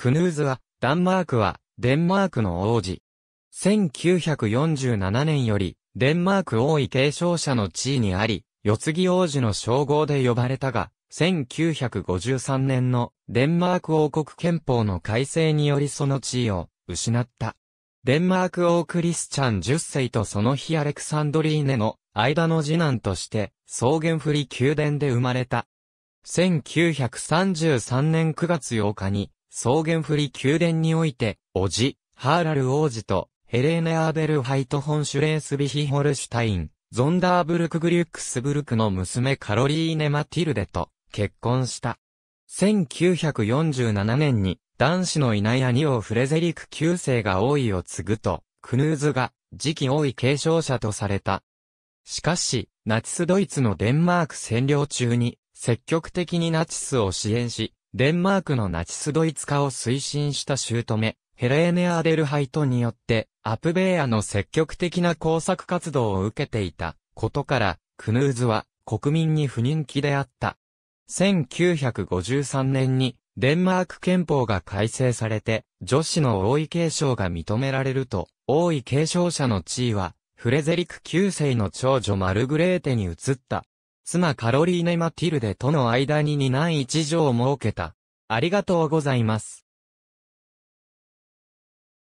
クヌーズは、ダンマークは、デンマークの王子。1947年より、デンマーク王位継承者の地位にあり、四次王子の称号で呼ばれたが、1953年のデンマーク王国憲法の改正によりその地位を失った。デンマーク王クリスチャン10世とその日アレクサンドリーネの間の次男として草原振り宮殿で生まれた。1933年9月8日に草原フリ宮殿において、おじ、ハーラル王子と、ヘレーネ・アーベルハイト・ホンシュレースビヒ・ホルシュタイン、ゾンダーブルク・グリュックスブルクの娘カロリーネ・マティルデと結婚した。1947年に男子のいない兄をフレゼリク9世が王位を継ぐと、クヌーズが次期王位継承者とされた。しかし、ナチスドイツのデンマーク占領中に積極的にナチスを支援し、デンマークのナチスドイツ化を推進した姑、ヘレーネ・アデルハイトによって、アプベーアの積極的な工作活動を受けていたことから、クヌーズは国民に不人気であった。1953年にデンマーク憲法が改正されて、女子の王位継承が認められると、王位継承者の地位は、フレゼリック9世の長女マルグレーテに移った。妻カロリーネ・マティルデとの間に2男一女を設けた。ありがとうございます。